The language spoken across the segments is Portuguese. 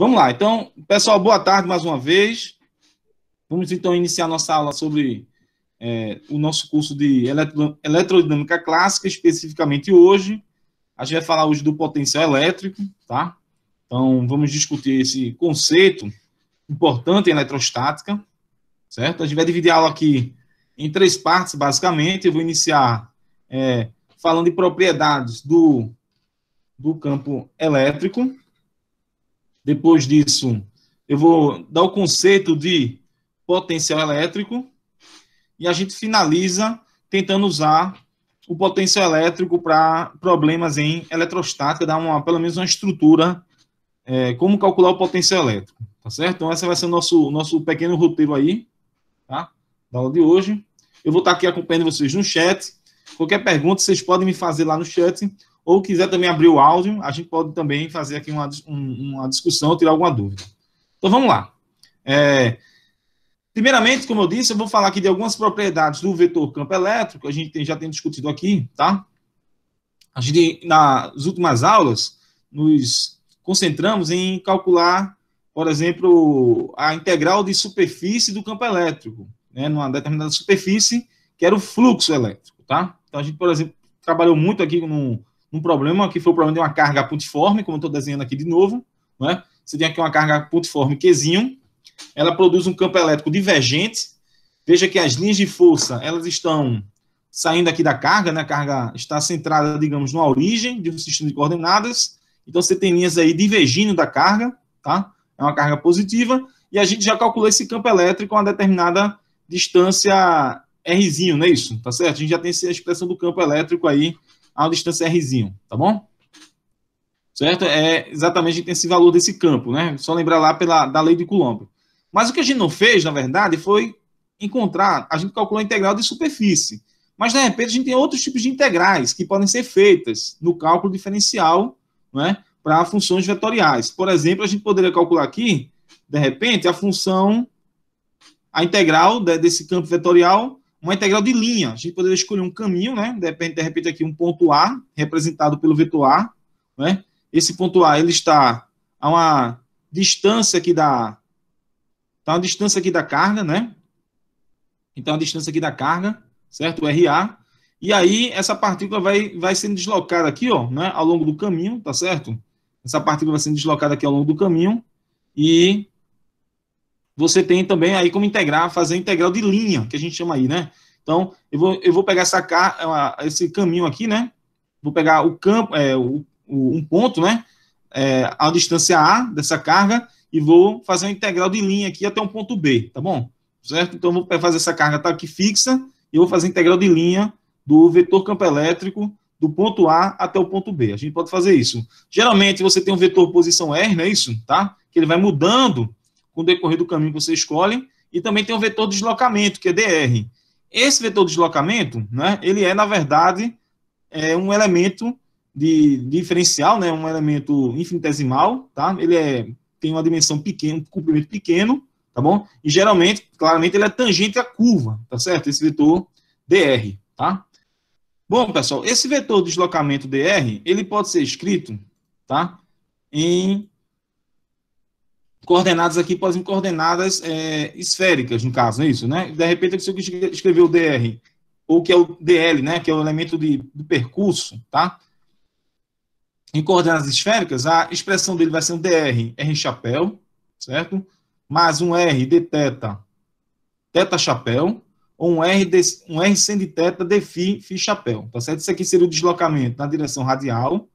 Vamos lá, então, pessoal, boa tarde mais uma vez. Vamos então iniciar nossa aula sobre é, o nosso curso de eletro, eletrodinâmica clássica, especificamente hoje. A gente vai falar hoje do potencial elétrico, tá? Então, vamos discutir esse conceito importante em eletrostática, certo? A gente vai dividir a aula aqui em três partes, basicamente. Eu vou iniciar é, falando de propriedades do, do campo elétrico, depois disso, eu vou dar o conceito de potencial elétrico e a gente finaliza tentando usar o potencial elétrico para problemas em eletrostática, dar uma, pelo menos uma estrutura, é, como calcular o potencial elétrico, tá certo? Então, esse vai ser o nosso, nosso pequeno roteiro aí, tá? Da aula de hoje. Eu vou estar aqui acompanhando vocês no chat. Qualquer pergunta, vocês podem me fazer lá no chat ou quiser também abrir o áudio, a gente pode também fazer aqui uma, um, uma discussão, tirar alguma dúvida. Então vamos lá. É, primeiramente, como eu disse, eu vou falar aqui de algumas propriedades do vetor campo elétrico, a gente tem, já tem discutido aqui, tá? A gente, nas últimas aulas, nos concentramos em calcular, por exemplo, a integral de superfície do campo elétrico, né, numa determinada superfície, que era o fluxo elétrico, tá? Então a gente, por exemplo, trabalhou muito aqui no, um problema que foi o problema de uma carga pontiforme, como eu estou desenhando aqui de novo. Né? Você tem aqui uma carga pontiforme Qzinho, ela produz um campo elétrico divergente. Veja que as linhas de força elas estão saindo aqui da carga, né? a carga está centrada, digamos, na origem de um sistema de coordenadas. Então você tem linhas aí divergindo da carga, tá? é uma carga positiva, e a gente já calculou esse campo elétrico a uma determinada distância Rzinho, não é isso? Tá certo? A gente já tem essa expressão do campo elétrico aí a uma distância Rzinho, tá bom? Certo? É exatamente a gente tem esse valor desse campo, né? Só lembrar lá pela, da lei de Coulomb. Mas o que a gente não fez, na verdade, foi encontrar, a gente calculou a integral de superfície. Mas, de repente, a gente tem outros tipos de integrais que podem ser feitas no cálculo diferencial né, para funções vetoriais. Por exemplo, a gente poderia calcular aqui, de repente, a função, a integral de, desse campo vetorial uma integral de linha. A gente poderia escolher um caminho, né? Depende, de repente, aqui um ponto A, representado pelo vetor A. Né? Esse ponto A ele está a uma distância aqui da. Está uma distância aqui da carga, né? Então, a distância aqui da carga, certo? RA. E aí, essa partícula vai, vai sendo deslocada aqui, ó, né? Ao longo do caminho, tá certo? Essa partícula vai sendo deslocada aqui ao longo do caminho. E você tem também aí como integrar, fazer integral de linha, que a gente chama aí, né? Então, eu vou, eu vou pegar essa, esse caminho aqui, né? Vou pegar o campo, é, o, o, um ponto, né? É, a distância A dessa carga e vou fazer uma integral de linha aqui até um ponto B, tá bom? Certo? Então, vou fazer essa carga tá aqui fixa e eu vou fazer a integral de linha do vetor campo elétrico do ponto A até o ponto B. A gente pode fazer isso. Geralmente, você tem um vetor posição R, não é isso? Tá? Que ele vai mudando com o decorrer do caminho que você escolhe, e também tem o vetor de deslocamento, que é DR. Esse vetor de deslocamento, né, ele é, na verdade, é um elemento de, diferencial, né, um elemento infinitesimal, tá? Ele é, tem uma dimensão pequena, um comprimento pequeno, tá bom? E geralmente, claramente, ele é tangente à curva, tá certo? Esse vetor dr, tá? Bom, pessoal, esse vetor de deslocamento dr, ele pode ser escrito, tá? Em coordenadas aqui podem ser coordenadas é, esféricas, no caso, não é isso, né? De repente, se eu que escreveu o DR, ou que é o DL, né, que é o elemento de, percurso, tá? Em coordenadas esféricas, a expressão dele vai ser um DR, R chapéu, certo? Mais um R de teta, teta chapéu, ou um R, de, um R sem de teta de φ, φ chapéu, tá certo? Isso aqui seria o deslocamento na direção radial,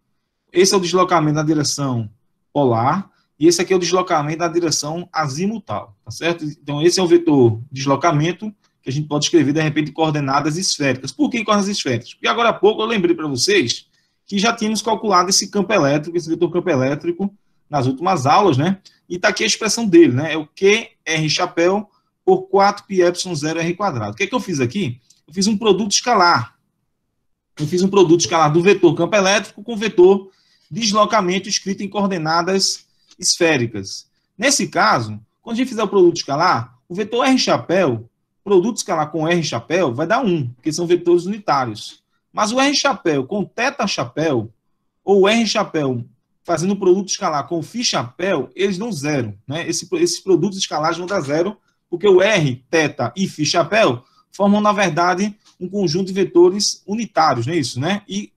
esse é o deslocamento na direção polar, e esse aqui é o deslocamento na direção azimutal, tá certo? Então, esse é o vetor deslocamento que a gente pode escrever, de repente, coordenadas esféricas. Por que coordenadas esféricas? Porque agora há pouco eu lembrei para vocês que já tínhamos calculado esse campo elétrico, esse vetor campo elétrico, nas últimas aulas, né? E está aqui a expressão dele, né? É o QR chapéu por 4 πy 0 r quadrado. O que é que eu fiz aqui? Eu fiz um produto escalar. Eu fiz um produto escalar do vetor campo elétrico com o vetor deslocamento escrito em coordenadas esféricas. Nesse caso, quando a gente fizer o produto escalar, o vetor R chapéu, produto escalar com R chapéu, vai dar 1, porque são vetores unitários. Mas o R chapéu com θ chapéu, ou R chapéu fazendo o produto escalar com φ chapéu, eles dão zero. Né? Esse, esses produtos escalares vão dar zero, porque o R, θ e φ chapéu formam, na verdade, um conjunto de vetores unitários, não é isso? Né? E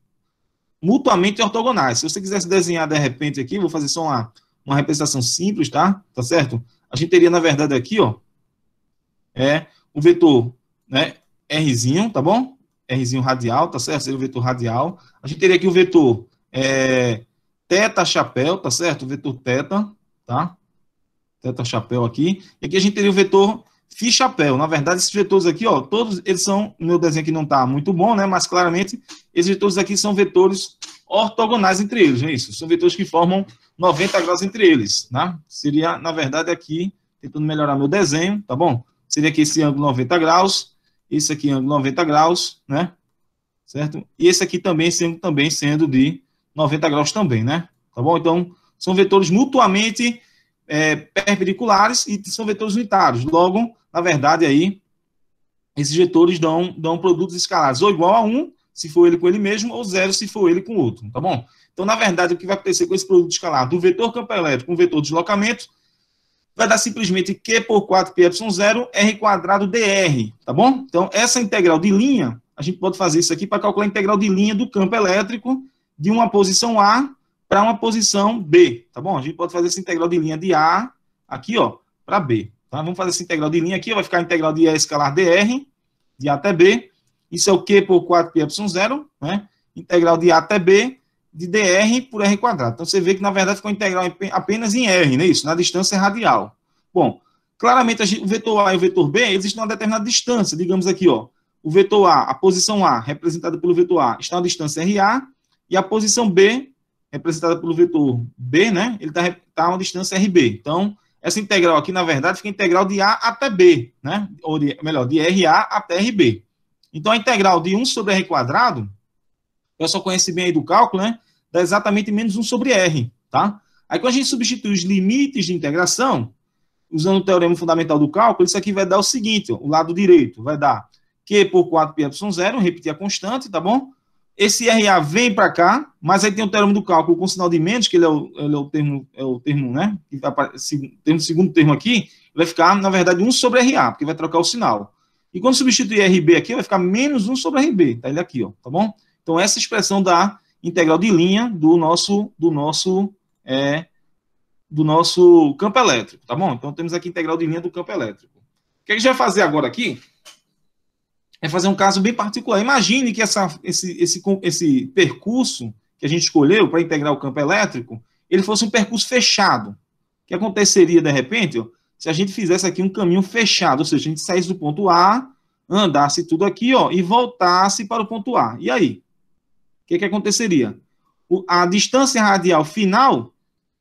mutuamente ortogonais. Se você quisesse desenhar de repente aqui, vou fazer só uma uma representação simples, tá? Tá certo? A gente teria, na verdade, aqui, ó, é o vetor, né, Rzinho, tá bom? Rzinho radial, tá certo? Seria o vetor radial. A gente teria aqui o vetor é, teta chapéu, tá certo? O vetor teta, tá? Teta chapéu aqui. E aqui a gente teria o vetor fi chapéu. Na verdade, esses vetores aqui, ó, todos eles são, meu desenho aqui não tá muito bom, né? Mas claramente, esses vetores aqui são vetores ortogonais entre eles, não é isso? São vetores que formam 90 graus entre eles, né? Seria, na verdade, aqui, tentando melhorar meu desenho, tá bom? Seria aqui esse ângulo 90 graus, esse aqui ângulo 90 graus, né? Certo? E esse aqui também sendo, também sendo de 90 graus também, né? Tá bom? Então, são vetores mutuamente é, perpendiculares e são vetores unitários. Logo, na verdade, aí, esses vetores dão, dão produtos escalares ou igual a 1, se for ele com ele mesmo, ou zero se for ele com o outro, tá bom? Então, na verdade, o que vai acontecer com esse produto escalar do vetor campo elétrico com o vetor deslocamento vai dar simplesmente Q por 4πε0 R quadrado dr, tá bom? Então, essa integral de linha, a gente pode fazer isso aqui para calcular a integral de linha do campo elétrico de uma posição A para uma posição B, tá bom? A gente pode fazer essa integral de linha de A aqui, ó, para B. Tá? Vamos fazer essa integral de linha aqui, vai ficar a integral de E escalar dr, de A até B. Isso é o Q por 4πε0, né? Integral de A até B de dr por r quadrado. Então você vê que na verdade ficou integral apenas em r, não é isso? Na distância radial. Bom, claramente gente, o vetor A e o vetor B existem uma determinada distância. Digamos aqui, ó, o vetor A, a posição A representada pelo vetor A está na distância RA e a posição B representada pelo vetor B, né? Ele está tá a uma distância RB. Então essa integral aqui, na verdade, fica integral de A até B, né? Ou de, melhor, de RA até RB. Então, a integral de 1 sobre R quadrado eu só conhece bem aí do cálculo, né? Dá exatamente menos 1 sobre R, tá? Aí quando a gente substitui os limites de integração, usando o teorema fundamental do cálculo, isso aqui vai dar o seguinte, ó, o lado direito vai dar Q por 4 π 0 repetir a constante, tá bom? Esse RA vem para cá, mas aí tem o teorema do cálculo com sinal de menos, que ele é o, ele é o termo, é o termo, né? Que tem o segundo termo aqui, vai ficar, na verdade, 1 sobre RA, porque vai trocar o sinal. E quando substituir RB aqui, vai ficar menos 1 sobre RB, tá ele aqui, ó, tá bom? Então, essa expressão da integral de linha do nosso, do nosso, é, do nosso campo elétrico, tá bom? Então, temos aqui a integral de linha do campo elétrico. O é que a gente vai fazer agora aqui é fazer um caso bem particular. Imagine que essa, esse, esse, esse percurso que a gente escolheu para integrar o campo elétrico, ele fosse um percurso fechado. O que aconteceria, de repente, se a gente fizesse aqui um caminho fechado, ou seja, a gente saísse do ponto A, andasse tudo aqui, ó, e voltasse para o ponto A. E aí? que, que aconteceria? O, a distância radial final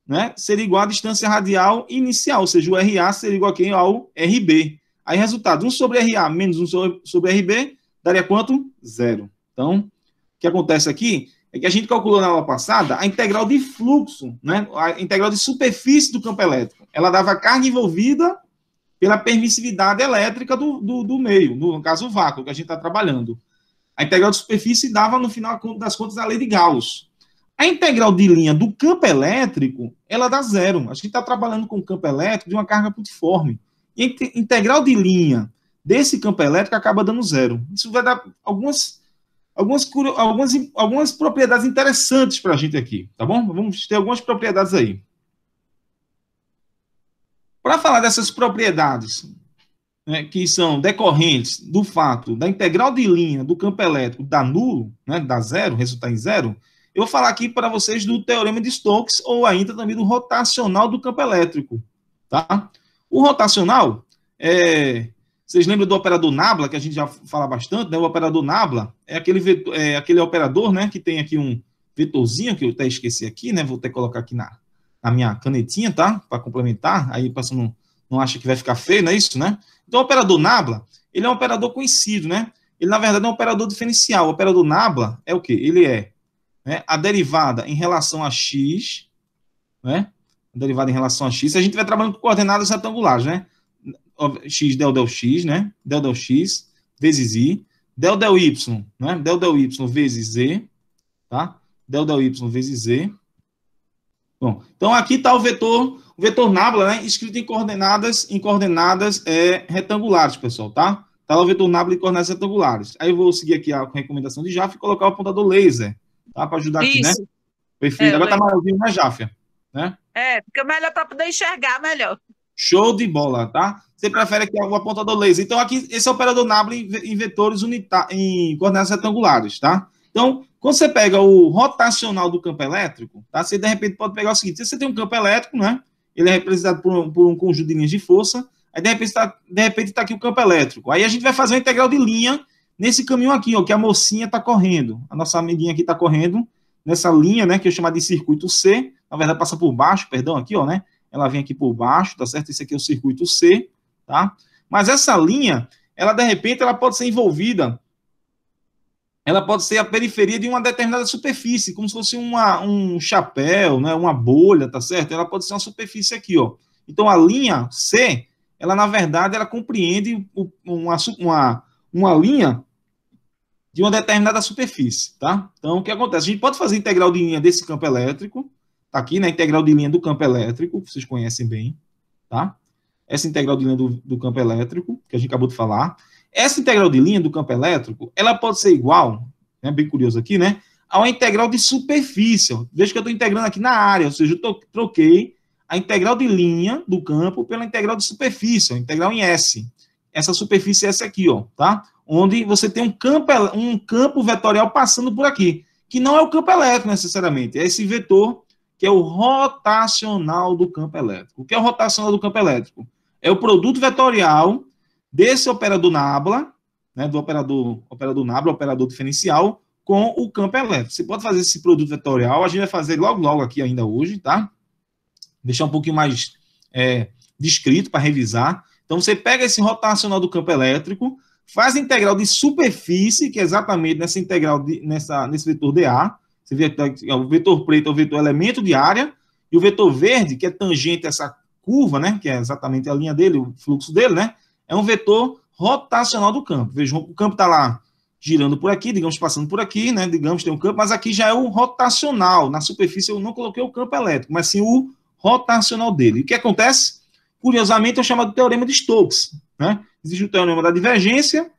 né, seria igual à distância radial inicial, ou seja, o RA seria igual quem ao RB. Aí, resultado, 1 sobre RA menos 1 sobre RB daria quanto? Zero. Então, o que acontece aqui é que a gente calculou na aula passada a integral de fluxo, né, a integral de superfície do campo elétrico. Ela dava a carga envolvida pela permissividade elétrica do, do, do meio, no caso o vácuo que a gente está trabalhando. A integral de superfície dava, no final das contas, a lei de Gauss. A integral de linha do campo elétrico, ela dá zero. A gente está trabalhando com o campo elétrico de uma carga pontiforme. E a integral de linha desse campo elétrico acaba dando zero. Isso vai dar algumas, algumas, algumas, algumas propriedades interessantes para a gente aqui, tá bom? Vamos ter algumas propriedades aí. Para falar dessas propriedades, né, que são decorrentes do fato da integral de linha do campo elétrico dar nulo, né, dar zero, resultar em zero, eu vou falar aqui para vocês do teorema de Stokes ou ainda também do rotacional do campo elétrico. Tá? O rotacional, é, vocês lembram do operador Nabla, que a gente já fala bastante, né? o operador Nabla é aquele, vetor, é aquele operador né, que tem aqui um vetorzinho, que eu até esqueci aqui, né? vou até colocar aqui na, na minha canetinha, tá? para complementar, aí passando não acha que vai ficar feio, não é isso, né? Então, o operador Nabla, ele é um operador conhecido, né? Ele, na verdade, é um operador diferencial. O operador Nabla é o quê? Ele é né, a derivada em relação a x, né? A derivada em relação a x. Se a gente estiver trabalhando com coordenadas retangulares, né? x del del x, né? Del del x vezes i. Del del y, né? Del del y vezes z, tá? Del del y vezes z. Bom, então aqui está o vetor vetor Nabla, né, escrito em coordenadas, em coordenadas é, retangulares, pessoal, tá? Tá lá o vetor Nabla em coordenadas retangulares. Aí eu vou seguir aqui a recomendação de Jaffa e colocar o apontador laser, tá? Para ajudar aqui, né? Perfeito. É, Agora tá maravilhoso, né, Jaffa? Né? É, fica melhor para poder enxergar melhor. Show de bola, tá? Você prefere aqui o apontador laser. Então, aqui, esse é o operador Nabla em, em vetores unitários, em coordenadas retangulares, tá? Então, quando você pega o rotacional do campo elétrico, tá? Você de repente pode pegar o seguinte: você tem um campo elétrico, né? ele é representado por um, por um conjunto de linhas de força, aí de repente está tá aqui o campo elétrico. Aí a gente vai fazer uma integral de linha nesse caminho aqui, ó, que a mocinha está correndo, a nossa amiguinha aqui está correndo nessa linha, né, que eu chamo de circuito C, na verdade passa por baixo, perdão, aqui, ó, né, ela vem aqui por baixo, tá certo? Esse aqui é o circuito C, tá? Mas essa linha, ela de repente, ela pode ser envolvida ela pode ser a periferia de uma determinada superfície, como se fosse uma, um chapéu, né, uma bolha, tá certo? Ela pode ser uma superfície aqui, ó. Então, a linha C, ela, na verdade, ela compreende uma, uma, uma linha de uma determinada superfície, tá? Então, o que acontece? A gente pode fazer integral de linha desse campo elétrico, tá aqui, né? Integral de linha do campo elétrico, vocês conhecem bem, tá? Essa integral de linha do, do campo elétrico, que a gente acabou de falar. Essa integral de linha do campo elétrico, ela pode ser igual, é né, bem curioso aqui, né? A uma integral de superfície. Ó. Veja que eu estou integrando aqui na área, ou seja, eu troquei a integral de linha do campo pela integral de superfície, a integral em S. Essa superfície é essa aqui, ó, tá? Onde você tem um campo, um campo vetorial passando por aqui, que não é o campo elétrico necessariamente, é esse vetor que é o rotacional do campo elétrico. O que é o rotacional do campo elétrico? É o produto vetorial desse operador nabla, né, do operador, operador nabla, operador diferencial, com o campo elétrico. Você pode fazer esse produto vetorial, a gente vai fazer logo, logo aqui ainda hoje, tá? Deixar um pouquinho mais é, descrito para revisar. Então, você pega esse rotacional do campo elétrico, faz a integral de superfície, que é exatamente nessa integral, de, nessa, nesse vetor DA, você vê que tá o vetor preto é o vetor elemento de área, e o vetor verde, que é tangente a essa curva, né, que é exatamente a linha dele, o fluxo dele, né, é um vetor rotacional do campo. Vejam, o campo está lá girando por aqui, digamos, passando por aqui, né? Digamos, tem um campo, mas aqui já é o rotacional. Na superfície eu não coloquei o campo elétrico, mas sim o rotacional dele. o que acontece? Curiosamente, é o chamado teorema de Stokes. Né? Existe o teorema da divergência,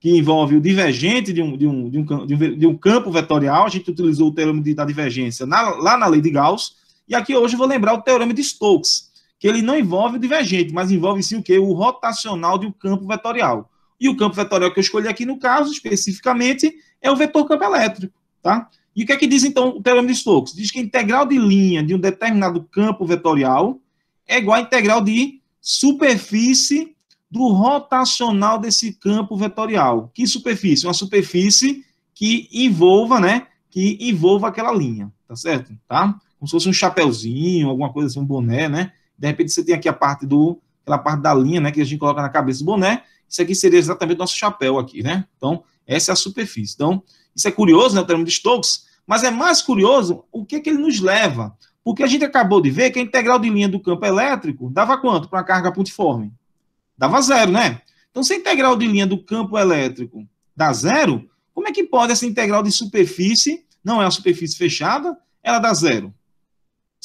que envolve o divergente de um, de um, de um, de um, de um campo vetorial. A gente utilizou o teorema de, da divergência na, lá na lei de Gauss. E aqui hoje eu vou lembrar o teorema de Stokes que ele não envolve o divergente, mas envolve sim o que? O rotacional de um campo vetorial. E o campo vetorial que eu escolhi aqui no caso, especificamente, é o vetor campo elétrico, tá? E o que é que diz então o teorema de Stokes? Diz que a integral de linha de um determinado campo vetorial é igual à integral de superfície do rotacional desse campo vetorial. Que superfície? Uma superfície que envolva, né? Que envolva aquela linha, tá certo? Tá? Como se fosse um chapeuzinho, alguma coisa assim, um boné, né? De repente você tem aqui a parte do, aquela parte da linha, né, que a gente coloca na cabeça do boné. Isso aqui seria exatamente o nosso chapéu aqui, né? Então, essa é a superfície. Então, isso é curioso, né, o termo de Stokes, mas é mais curioso o que, é que ele nos leva. Porque a gente acabou de ver que a integral de linha do campo elétrico dava quanto para a carga pontiforme? Dava zero, né? Então, se a integral de linha do campo elétrico dá zero, como é que pode essa integral de superfície, não é a superfície fechada, ela dá zero?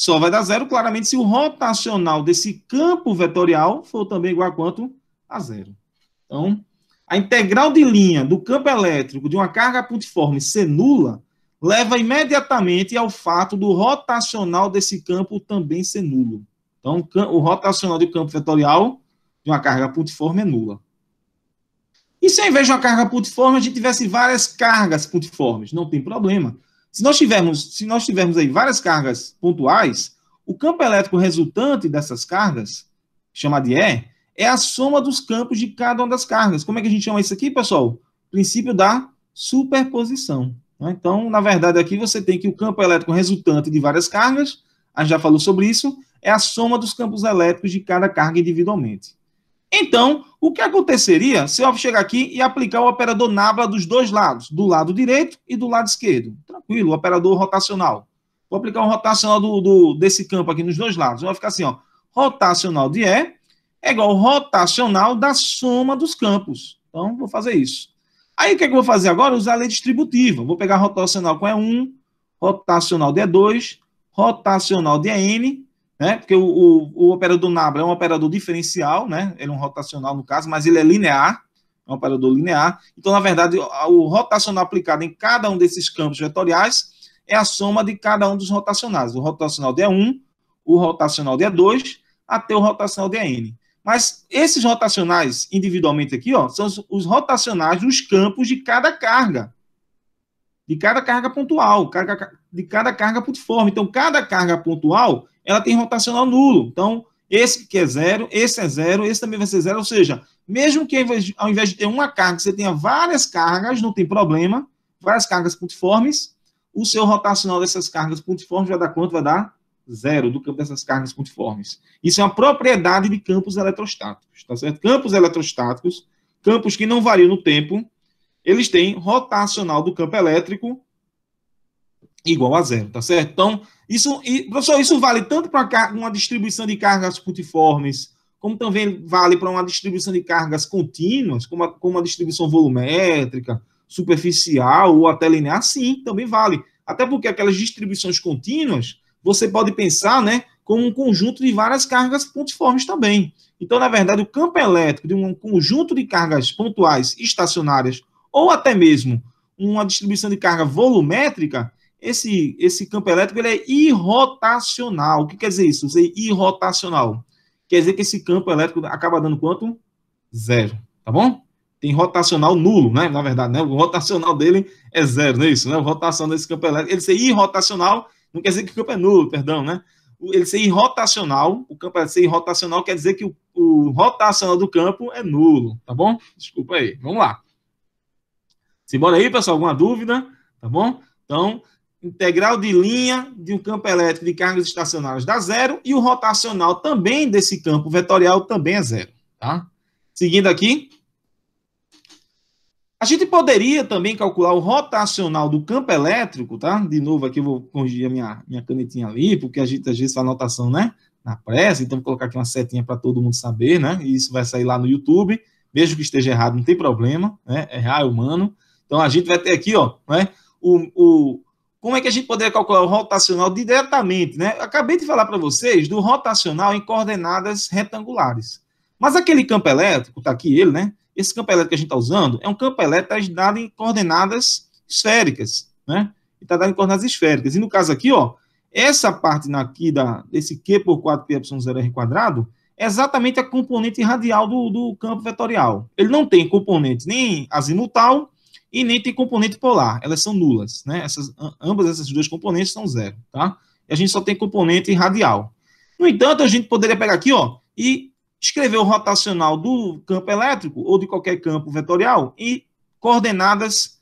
só vai dar zero, claramente, se o rotacional desse campo vetorial for também igual a quanto? A zero. Então, a integral de linha do campo elétrico de uma carga pontiforme ser nula leva imediatamente ao fato do rotacional desse campo também ser nulo. Então, o rotacional do campo vetorial de uma carga pontiforme é nula. E se ao invés de uma carga pontiforme a gente tivesse várias cargas pontiformes? Não tem problema se nós tivermos, se nós tivermos aí várias cargas pontuais, o campo elétrico resultante dessas cargas, chamado de E, é a soma dos campos de cada uma das cargas. Como é que a gente chama isso aqui, pessoal? Princípio da superposição. Né? Então, na verdade, aqui você tem que o campo elétrico resultante de várias cargas, a gente já falou sobre isso, é a soma dos campos elétricos de cada carga individualmente. Então, o que aconteceria se eu chegar aqui e aplicar o operador nabla dos dois lados, do lado direito e do lado esquerdo? Tranquilo, operador rotacional. Vou aplicar um rotacional do, do, desse campo aqui nos dois lados. Vai ficar assim, ó. Rotacional de E é igual ao rotacional da soma dos campos. Então, vou fazer isso. Aí, o que, é que eu vou fazer agora? Usar a lei distributiva. Vou pegar rotacional com E1, rotacional de E2, rotacional de EN né? Porque o, o, o operador Nabla é um operador diferencial, né? Ele é um rotacional no caso, mas ele é linear, é um operador linear. Então, na verdade, o rotacional aplicado em cada um desses campos vetoriais é a soma de cada um dos rotacionais. O rotacional de E1, o rotacional de E2, até o rotacional de EN. Mas esses rotacionais individualmente aqui, ó, são os, rotacionais dos campos de cada carga. De cada carga pontual, carga, de cada carga pontiforme. Então, cada carga pontual ela tem rotacional nulo. Então, esse que é zero, esse é zero, esse também vai ser zero. Ou seja, mesmo que ao invés de ter uma carga, você tenha várias cargas, não tem problema, várias cargas pontiformes, o seu rotacional dessas cargas pontiformes vai dar quanto? Vai dar zero do campo dessas cargas pontiformes. Isso é uma propriedade de campos eletrostáticos, tá certo? Campos eletrostáticos, campos que não variam no tempo, eles têm rotacional do campo elétrico igual a zero, tá certo? Então, isso, e, professor, isso vale tanto para uma distribuição de cargas pontiformes, como também vale para uma distribuição de cargas contínuas, como, a, como uma distribuição volumétrica, superficial ou até linear, sim, também vale. Até porque aquelas distribuições contínuas, você pode pensar, né, como um conjunto de várias cargas pontiformes também. Então, na verdade, o campo elétrico de um conjunto de cargas pontuais estacionárias ou até mesmo uma distribuição de carga volumétrica, esse, esse campo elétrico ele é irrotacional. O que quer dizer isso? você irrotacional. Quer dizer que esse campo elétrico acaba dando quanto? Zero, tá bom? Tem rotacional nulo, né? Na verdade, né? O rotacional dele é zero, não é isso? Né? A rotação desse campo elétrico, ele ser irrotacional, não quer dizer que o campo é nulo, perdão, né? Ele ser irrotacional, o campo ser irrotacional quer dizer que o, o rotacional do campo é nulo, tá bom? Desculpa aí, vamos lá. Simbora aí, pessoal, alguma dúvida? Tá bom? Então, integral de linha de um campo elétrico de cargas estacionárias dá zero e o rotacional também desse campo vetorial também é zero. Tá? Seguindo aqui. A gente poderia também calcular o rotacional do campo elétrico, tá? De novo, aqui eu vou corrigir a minha, minha canetinha ali, porque a gente às vezes faz anotação, né? Na pressa, então vou colocar aqui uma setinha para todo mundo saber, né? E isso vai sair lá no YouTube, mesmo que esteja errado, não tem problema, né? Errar é humano. Então a gente vai ter aqui, ó, né? O, o como é que a gente poderia calcular o rotacional diretamente, né? Acabei de falar para vocês do rotacional em coordenadas retangulares. Mas aquele campo elétrico, está aqui ele, né? Esse campo elétrico que a gente está usando é um campo elétrico tá dado em coordenadas esféricas, né? Está dado em coordenadas esféricas. E no caso aqui, ó, essa parte aqui da, desse Q por 4πε0r quadrado é exatamente a componente radial do, do campo vetorial. Ele não tem componente nem azimutal, e nem tem componente polar, elas são nulas, né? Essas, ambas essas duas componentes são zero, tá? E a gente só tem componente radial. No entanto, a gente poderia pegar aqui, ó, e escrever o rotacional do campo elétrico ou de qualquer campo vetorial e coordenadas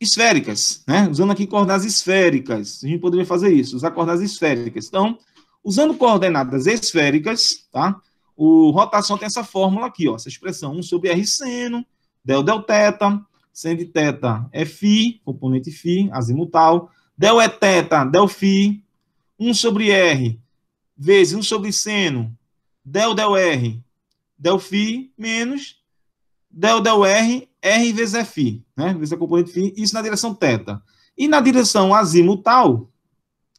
esféricas, né? Usando aqui coordenadas esféricas, a gente poderia fazer isso, usar coordenadas esféricas. Então, usando coordenadas esféricas, tá? O rotação tem essa fórmula aqui, ó, essa expressão 1 sobre r seno, del del teta sendo teta é φ, componente φ, azimutal. Del é teta, del φ. 1 sobre R, vezes 1 sobre seno, del del R, del φ, menos del del R, R vezes é f, φ, né? Vezes a é componente φ, isso na direção θ. E na direção azimutal,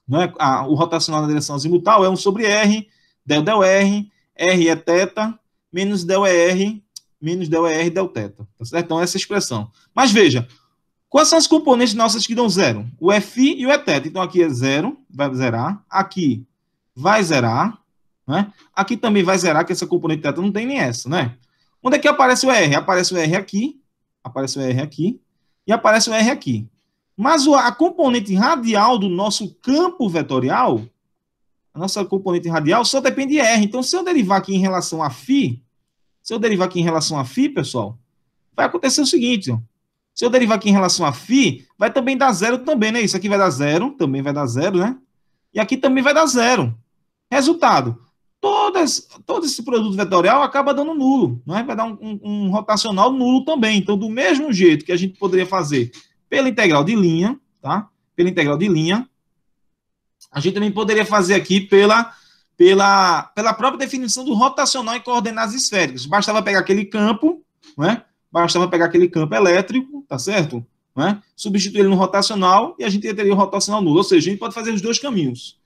né? A, o rotacional na direção azimutal é 1 sobre R, del del R, R é θ, menos del é R, menos del del teta. tá certo? Então, essa é expressão. Mas veja, quais são as componentes nossas que dão zero? O Fi e o teta. Então, aqui é zero, vai zerar. Aqui vai zerar. Né? Aqui também vai zerar, que essa componente teta não tem nem essa, né? Onde é que aparece o R? Aparece o R aqui, aparece o R aqui, e aparece o R aqui. Mas a componente radial do nosso campo vetorial, a nossa componente radial só depende de R. Então, se eu derivar aqui em relação a φ, se eu derivar aqui em relação a φ, pessoal, vai acontecer o seguinte, ó. Se eu derivar aqui em relação a φ, vai também dar zero também, né? Isso aqui vai dar zero, também vai dar zero, né? E aqui também vai dar zero. Resultado, todas, todo esse produto vetorial acaba dando nulo, né? vai dar um, um, um, rotacional nulo também. Então, do mesmo jeito que a gente poderia fazer pela integral de linha, tá? pela integral de linha, a gente também poderia fazer aqui pela pela, pela própria definição do rotacional em coordenadas esféricas. Bastava pegar aquele campo, né? bastava pegar aquele campo elétrico, tá certo? Né? Substituir ele no rotacional e a gente teria o rotacional nulo. Ou seja, a gente pode fazer os dois caminhos.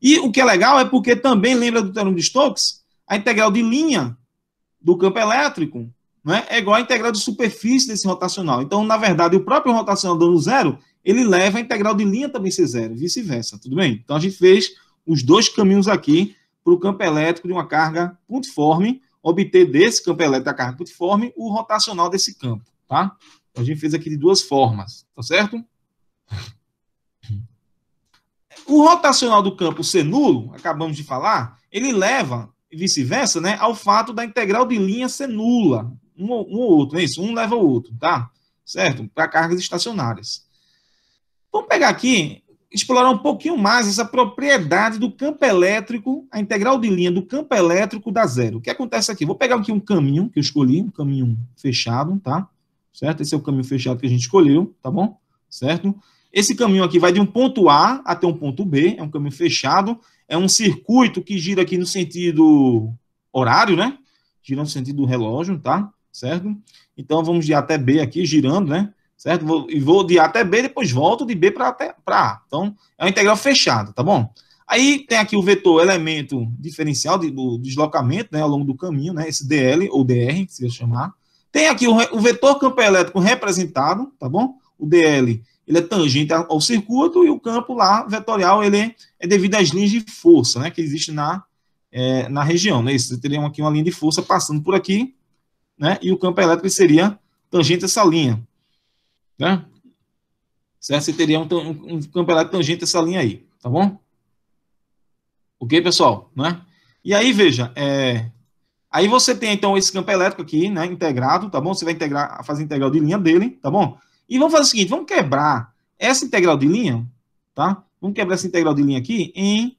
E o que é legal é porque também lembra do teorema de Stokes, a integral de linha do campo elétrico né, é igual à integral de superfície desse rotacional. Então, na verdade, o próprio rotacional dando zero, ele leva a integral de linha também ser zero, vice-versa, tudo bem? Então, a gente fez os dois caminhos aqui para o campo elétrico de uma carga pontiforme, obter desse campo elétrico da carga pontiforme o rotacional desse campo, tá? Então, a gente fez aqui de duas formas, tá certo? O rotacional do campo ser nulo, acabamos de falar, ele leva, vice-versa, né, ao fato da integral de linha ser nula. Um, ou um outro, é isso? Um leva ao outro, tá? Certo? Para cargas estacionárias. Vamos pegar aqui explorar um pouquinho mais essa propriedade do campo elétrico, a integral de linha do campo elétrico da zero. O que acontece aqui? Vou pegar aqui um caminho que eu escolhi, um caminho fechado, tá? Certo? Esse é o caminho fechado que a gente escolheu, tá bom? Certo? Esse caminho aqui vai de um ponto A até um ponto B, é um caminho fechado, é um circuito que gira aqui no sentido horário, né? Gira no sentido relógio, tá? Certo? Então vamos de até B aqui, girando, né? certo? Vou, e vou de A até B, depois volto de B para A. Então, é uma integral fechada, tá bom? Aí tem aqui o vetor elemento diferencial de, do deslocamento né, ao longo do caminho, né, esse DL ou DR, que se eu chamar. Tem aqui o, o, vetor campo elétrico representado, tá bom? O DL ele é tangente ao circuito e o campo lá vetorial ele é, é devido às linhas de força né, que existem na, é, na região. Né? Isso, teria aqui uma linha de força passando por aqui né, e o campo elétrico seria tangente a essa linha. Né? Certo? Você teria um, um, um campeonato tangente essa linha aí, tá bom? Ok, pessoal? Né? E aí, veja, é... aí você tem, então, esse campo elétrico aqui, né, integrado, tá bom? Você vai integrar, fazer a integral de linha dele, tá bom? E vamos fazer o seguinte, vamos quebrar essa integral de linha, tá? Vamos quebrar essa integral de linha aqui em...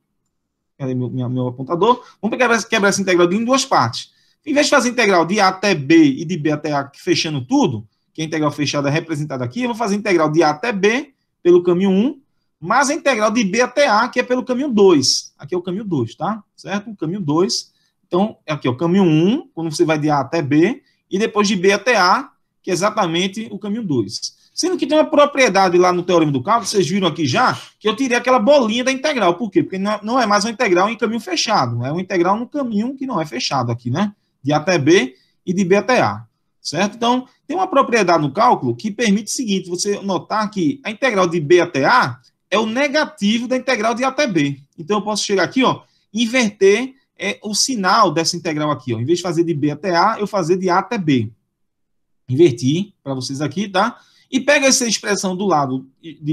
Cadê meu, meu, meu apontador? Vamos quebrar, quebrar essa integral de linha em duas partes. Em vez de fazer integral de A até B e de B até A fechando tudo, que a integral fechada é representada aqui. Eu vou fazer a integral de A até B pelo caminho 1, mais a integral de B até A, que é pelo caminho 2. Aqui é o caminho 2, tá? Certo? O caminho 2. Então, aqui é o caminho 1, quando você vai de A até B, e depois de B até A, que é exatamente o caminho 2. Sendo que tem uma propriedade lá no teorema do cálculo, vocês viram aqui já, que eu tirei aquela bolinha da integral. Por quê? Porque não é mais uma integral em caminho fechado, é uma integral no caminho que não é fechado aqui, né? De A até B e de B até A certo? Então, tem uma propriedade no cálculo que permite o seguinte, você notar que a integral de B até A é o negativo da integral de A até B. Então, eu posso chegar aqui, ó, inverter é, o sinal dessa integral aqui, ó. Em vez de fazer de B até A, eu fazer de A até B. Inverti para vocês aqui, tá? E pega essa expressão do lado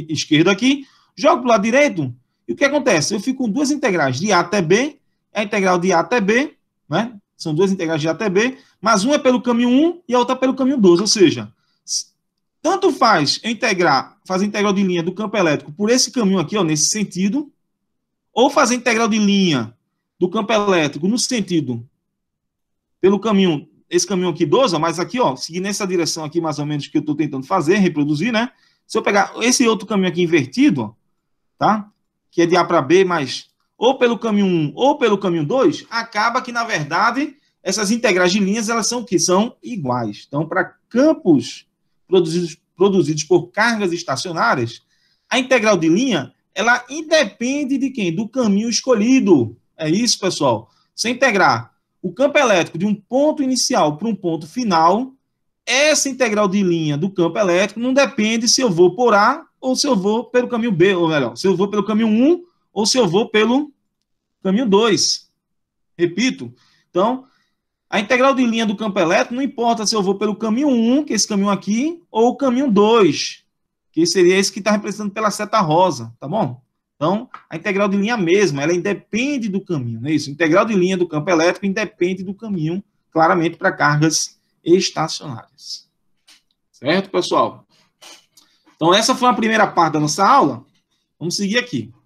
esquerdo aqui, jogo para o lado direito, e o que acontece? Eu fico com duas integrais de A até B, a integral de A até B, né? São duas integrais de A até B, mas uma é pelo caminho 1 e a outra é pelo caminho 2. Ou seja, tanto faz integrar, fazer integral de linha do campo elétrico por esse caminho aqui, ó, nesse sentido, ou fazer integral de linha do campo elétrico no sentido pelo caminho, esse caminho aqui 12, ó, mas aqui, ó, seguindo nessa direção aqui mais ou menos que eu estou tentando fazer, reproduzir, né? Se eu pegar esse outro caminho aqui invertido, ó, tá? Que é de A para B mais ou pelo caminho 1 um, ou pelo caminho 2, acaba que, na verdade, essas integrais de linhas elas são que são iguais. Então, para campos produzidos, produzidos por cargas estacionárias, a integral de linha ela independe de quem? Do caminho escolhido. É isso, pessoal. Se integrar o campo elétrico de um ponto inicial para um ponto final, essa integral de linha do campo elétrico não depende se eu vou por A ou se eu vou pelo caminho B, ou melhor, se eu vou pelo caminho 1 ou se eu vou pelo caminho 2. Repito, então, a integral de linha do campo elétrico não importa se eu vou pelo caminho 1, um, que é esse caminho aqui, ou o caminho 2, que seria esse que está representando pela seta rosa, tá bom? Então, a integral de linha é mesma, ela independe do caminho, não é isso? A integral de linha do campo elétrico independe do caminho, claramente para cargas estacionárias. Certo, pessoal? Então, essa foi a primeira parte da nossa aula. Vamos seguir aqui.